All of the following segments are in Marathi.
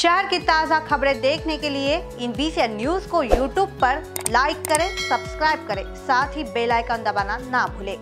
शहर की ताज़ा खबरें देखने के लिए इन बीसी न्यूज को यूट्यूब पर लाइक करें सब्सक्राइब करें साथ ही बेल आइकन दबाना ना भूलें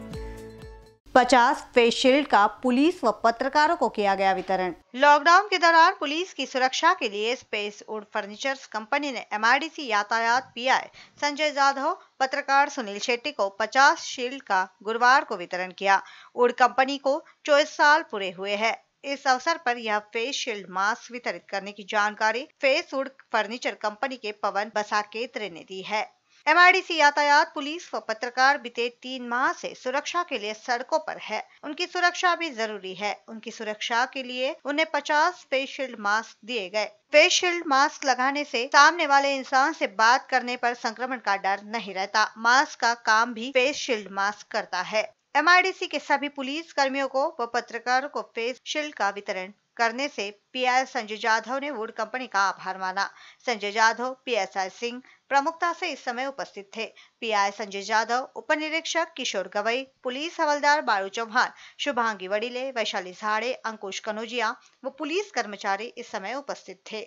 पचास फेस शील्ड का पुलिस व पत्रकारों को किया गया वितरण लॉकडाउन के दौरान पुलिस की सुरक्षा के लिए स्पेस उड फर्नीचर्स कंपनी ने एमआरडीसी यातायात पीआई संजय जाधव पत्रकार सुनील शेट्टी को 50 शील्ड का गुरुवार को वितरण किया उड कंपनी को चौबीस साल पूरे हुए हैं इस अवसर पर यह फेस शील्ड मास्क वितरित करने की जानकारी फेस वुड फर्नीचर कंपनी के पवन बसाकेत्र ने दी है एम यातायात पुलिस व पत्रकार बीते तीन माह से सुरक्षा के लिए सड़कों पर है उनकी सुरक्षा भी जरूरी है उनकी सुरक्षा के लिए उन्हें 50 फेस शील्ड मास्क दिए गए फेस शील्ड मास्क लगाने से सामने वाले इंसान से बात करने पर संक्रमण का डर नहीं रहता मास्क का काम भी फेस शील्ड मास्क करता है एमआरडीसी के सभी पुलिस कर्मियों को व पत्रकारों को फेस शील्ड का वितरण करने से आई संजय जाधव ने वुड कंपनी का आभार माना संजय जाधव पीएसआई सिंह प्रमुखता से इस समय उपस्थित थे पीआई संजय जाधव उप निरीक्षक किशोर गवई पुलिस हवलदार बारू चौहान शुभांगी वडिले वैशाली झाड़े अंकुश कनोजिया व पुलिस कर्मचारी इस समय उपस्थित थे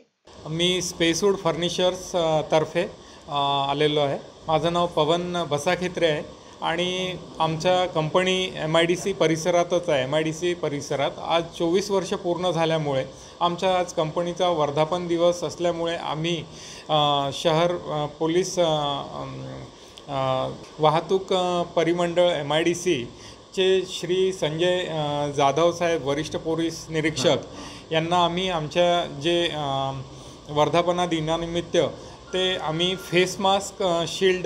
मी स्पेसवूड फर्निचर्स तर्फे आलेलो आहे माझं नाव पवन बसाखेत्रे है आणि आमच्या company M I D C परिसरातच आहे एम आय डी सी परिसरात आज चोवीस वर्ष पूर्ण झाल्यामुळे आमच्या आज कंपनीचा वर्धापन दिवस असल्यामुळे आम्ही शहर पोलीस वाहतूक परिमंडळ एम आय डी सी चे श्री संजय जाधव साहेब वरिष्ठ पोलीस निरीक्षक यांना आम्ही आमच्या जे वर्धापना दिनानिमित्त ते आम्ही फेस मास्क शिल्ड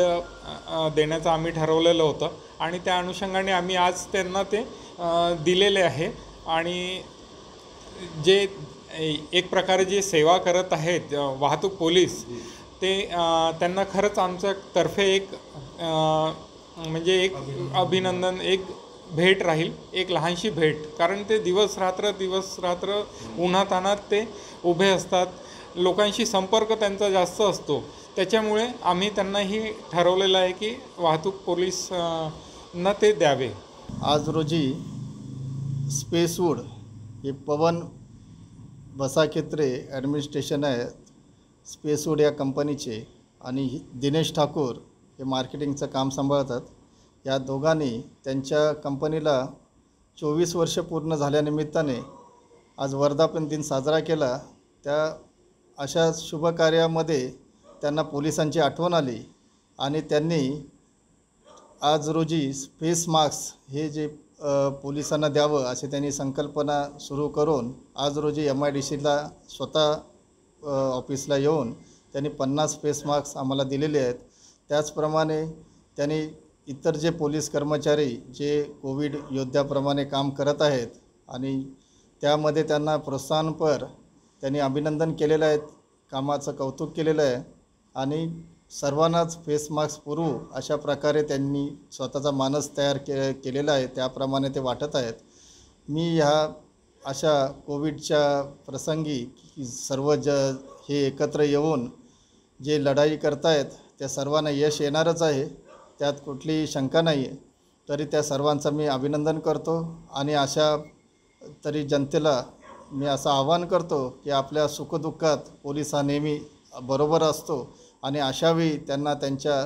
देण्याचं आम्ही ठरवलेलं होतं आणि त्या अनुषंगाने आम्ही आज त्यांना ते दिलेले आहे आणि जे एक प्रकारे जे सेवा करत आहेत वाहतूक पोलीस ते त्यांना खरंच आमच्यातर्फे एक म्हणजे एक अभिनंदन एक भेट राहील एक लहानशी भेट कारण ते दिवस रात्र दिवस रात्र उन्हातानात ते उभे असतात लोकांशी संपर्क त्यांचा जास्त असतो त्याच्यामुळे आम्ही त्यांनाही ठरवलेलं आहे की वाहतूक पोलीस न ते द्यावे आज रोजी स्पेसवूड हे पवन बसाखेत्रे ॲडमिनिस्ट्रेशन आहे स्पेसवूड या कंपनीचे आणि दिनेश ठाकूर हे मार्केटिंगचं काम सांभाळतात या दोघांनी त्यांच्या कंपनीला चोवीस वर्ष पूर्ण झाल्यानिमित्ताने आज वर्धापन दिन साजरा केला त्या अशा शुभकार्यामध्ये त्यांना पोलिसांची आठवण आली आणि त्यांनी आज रोजी फेस मास्क हे जे पोलिसांना द्यावं असे त्यांनी संकल्पना सुरू करून आज रोजी एम आय डी सीला स्वतः ऑफिसला येऊन त्यांनी पन्नास फेस मास्क आम्हाला दिलेले आहेत त्याचप्रमाणे त्यांनी इतर जे पोलीस कर्मचारी जे कोविड योद्ध्याप्रमाणे काम करत आहेत आणि त्यामध्ये त्यांना प्रोत्साहनपर त्यांनी अभिनंदन केलेलं आहे कामाचं कौतुक केलेलं आहे आणि सर्वांनाच फेस मास्क पुरवू अशा प्रकारे त्यांनी स्वतःचा मानस तयार के केलेला आहे त्याप्रमाणे ते वाटत आहेत मी ह्या अशा कोविडच्या प्रसंगी सर्व ज हे एकत्र येऊन जे लढाई करतायत त्या सर्वांना यश येणारच आहे त्यात कुठलीही शंका नाही आहे तरी त्या सर्वांचं मी अभिनंदन करतो आणि अशा तरी जनतेला मी असं आवाहन करतो की आपल्या सुखदुःखात पोलीस हा नेहमी बरोबर असतो आणि अशावेळी त्यांना त्यांच्या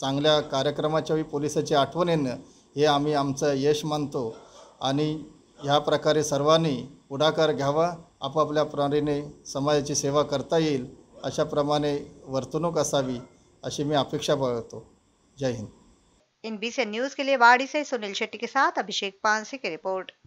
चांगल्या कार्यक्रमाच्या वेळी पोलिसाची आठवण येणं हे आम्ही आमचं यश मानतो आणि ह्या प्रकारे सर्वांनी पुढाकार घ्यावा आपापल्या प्रणालीने समाजाची सेवा करता येईल अशाप्रमाणे वर्तणूक असावी अशी मी अपेक्षा बाळगतो जय हिंद इन सी न्यूज़ के लिए वाड़ी से सुनील शेट्टी के साथ अभिषेक पानसे की रिपोर्ट